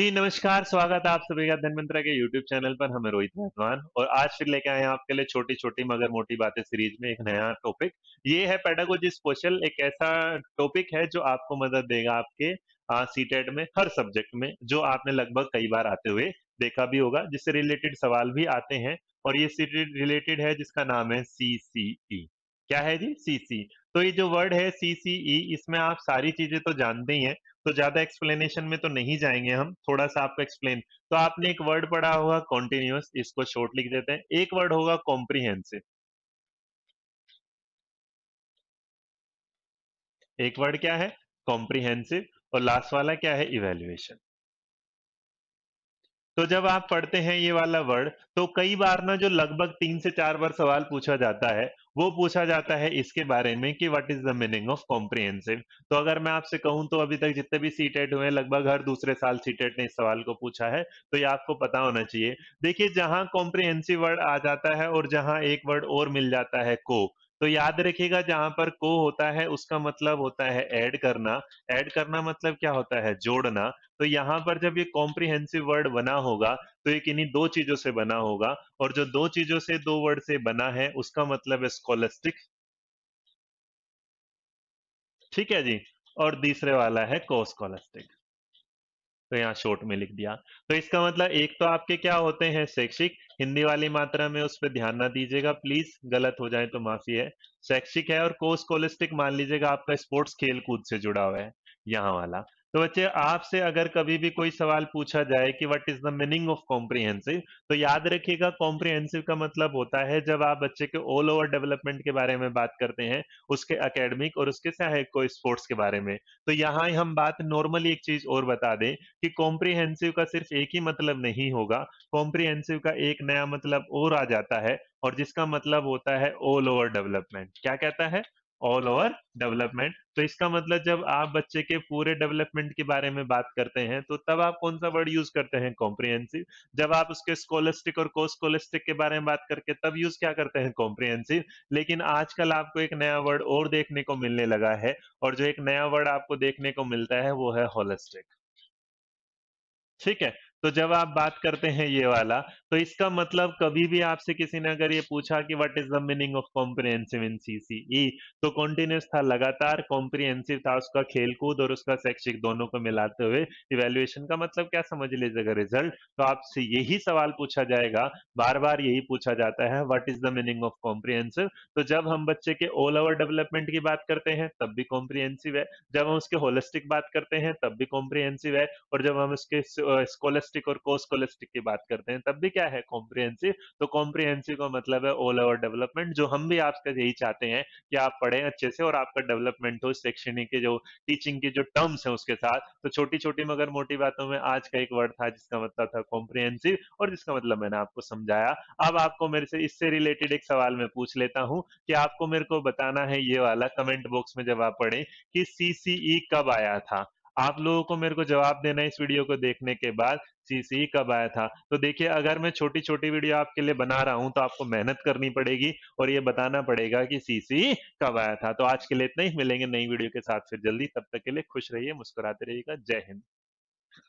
जी नमस्कार स्वागत है आप सभी का धनमंत्रा के YouTube चैनल पर हम रोहित मेहतवान और आज फिर लेके आए हैं आपके लिए छोटी छोटी मगर मोटी बातें सीरीज में एक नया टॉपिक ये है पेडागोजी स्पेशल एक ऐसा टॉपिक है जो आपको मदद देगा आपके सी टेड e में हर सब्जेक्ट में जो आपने लगभग कई बार आते हुए देखा भी होगा जिससे रिलेटेड सवाल भी आते हैं और ये रिलेटेड e है जिसका नाम है सी e। क्या है जी सी तो ये जो वर्ड है सी सी ई इसमें आप सारी चीजें तो जानते ही हैं तो ज्यादा एक्सप्लेनेशन में तो नहीं जाएंगे हम थोड़ा सा आपको एक्सप्लेन तो आपने एक वर्ड पढ़ा होगा कॉन्टिन्यूस इसको शॉर्ट लिख देते हैं एक वर्ड होगा कॉम्प्रिहेंसिव एक वर्ड क्या है कॉम्प्रिहेंसिव और लास्ट वाला क्या है इवेल्युएशन तो जब आप पढ़ते हैं ये वाला वर्ड तो कई बार ना जो लगभग तीन से चार बार सवाल पूछा जाता है वो पूछा जाता है इसके बारे में कि what is the meaning of comprehensive तो अगर मैं आपसे कहूं तो अभी तक जितने भी सीटेट हुए लगभग हर दूसरे साल सीटेट ने इस सवाल को पूछा है तो ये आपको पता होना चाहिए देखिए जहां कॉम्प्रिहेंसिव वर्ड आ जाता है और जहां एक वर्ड और मिल जाता है को तो याद रखिएगा जहां पर को होता है उसका मतलब होता है ऐड करना ऐड करना मतलब क्या होता है जोड़ना तो यहां पर जब ये कॉम्प्रिहेंसिव वर्ड बना होगा तो ये किन्हीं दो चीजों से बना होगा और जो दो चीजों से दो वर्ड से बना है उसका मतलब है स्कॉलस्टिक ठीक है जी और तीसरे वाला है को तो यहाँ शॉर्ट में लिख दिया तो इसका मतलब एक तो आपके क्या होते हैं शैक्षिक हिंदी वाली मात्रा में उस पर ध्यान ना दीजिएगा प्लीज गलत हो जाए तो माफी है शैक्षिक है और कोस्कोलिस्टिक मान लीजिएगा आपका स्पोर्ट्स खेल कूद से जुड़ा हुआ है यहाँ वाला तो बच्चे आपसे अगर कभी भी कोई सवाल पूछा जाए कि what is the meaning of comprehensive तो याद रखिएगा कॉम्प्रिहेंसिव का मतलब होता है जब आप बच्चे के ऑल ओवर डेवलपमेंट के बारे में बात करते हैं उसके अकेडमिक और उसके सहायक को स्पोर्ट्स के बारे में तो यहाँ हम बात नॉर्मली एक चीज और बता दें कि कॉम्प्रिहेंसिव का सिर्फ एक ही मतलब नहीं होगा कॉम्प्रिहेंसिव का एक नया मतलब और आ जाता है और जिसका मतलब होता है ऑल ओवर डेवलपमेंट क्या कहता है ऑल ओवर डेवलपमेंट तो इसका मतलब जब आप बच्चे के पूरे डेवलपमेंट के बारे में बात करते हैं तो तब आप कौन सा वर्ड यूज करते हैं कॉम्प्रिहेंसिव जब आप उसके स्कोलिस्टिक और को स्कोलिस्टिक के बारे में बात करके तब यूज क्या करते हैं कॉम्प्रिहेंसिव लेकिन आजकल आपको एक नया वर्ड और देखने को मिलने लगा है और जो एक नया वर्ड आपको देखने को मिलता है वो है होलिस्टिक ठीक है तो जब आप बात करते हैं ये वाला तो इसका मतलब कभी भी आपसे किसी ने अगर ये पूछा कि what is the meaning of comprehensive in CCE तो कॉन्टिन्यूस था लगातार कॉम्प्रिहेंसिव था उसका खेलकूद और उसका शैक्षिक दोनों को मिलाते हुए इवेल्युएशन का मतलब क्या समझ लीजिएगा रिजल्ट तो आपसे यही सवाल पूछा जाएगा बार बार यही पूछा जाता है what is the meaning of comprehensive तो जब हम बच्चे के ऑल ओवर डेवलपमेंट की बात करते हैं तब भी कॉम्प्रिहेंसिव है जब हम उसके होलिस्टिक बात करते हैं तब भी कॉम्प्रिहेंसिव है और जब हम उसके स्कॉलर कोलेस्टिक और कोस कोलेस्टिक की बात करते हैं तब भी क्या है कॉम्प्रिहेंसिव तो कॉम्प्रिहेंसिव का मतलब है ऑल ओवर डेवलपमेंट जो हम भी आपका यही चाहते हैं कि आप पढ़ें अच्छे से और आपका डेवलपमेंट हो शैक्षणिक के जो टीचिंग के जो टर्म्स हैं उसके साथ तो छोटी छोटी मगर मोटी बातों में आज का एक वर्ड था जिसका मतलब था कॉम्प्रिहेंसिव और जिसका मतलब मैंने आपको समझाया अब आपको मेरे से इससे रिलेटेड एक सवाल मैं पूछ लेता हूँ कि आपको मेरे को बताना है ये वाला कमेंट बॉक्स में जब आप पढ़ें कि सीसीई e कब आया था आप लोगों को मेरे को जवाब देना इस वीडियो को देखने के बाद सीसी कब आया था तो देखिए अगर मैं छोटी छोटी वीडियो आपके लिए बना रहा हूं तो आपको मेहनत करनी पड़ेगी और ये बताना पड़ेगा कि सीसी कब आया था तो आज के लिए इतना ही मिलेंगे नई वीडियो के साथ फिर जल्दी तब तक के लिए खुश रहिए मुस्कुराते रहिएगा जय हिंद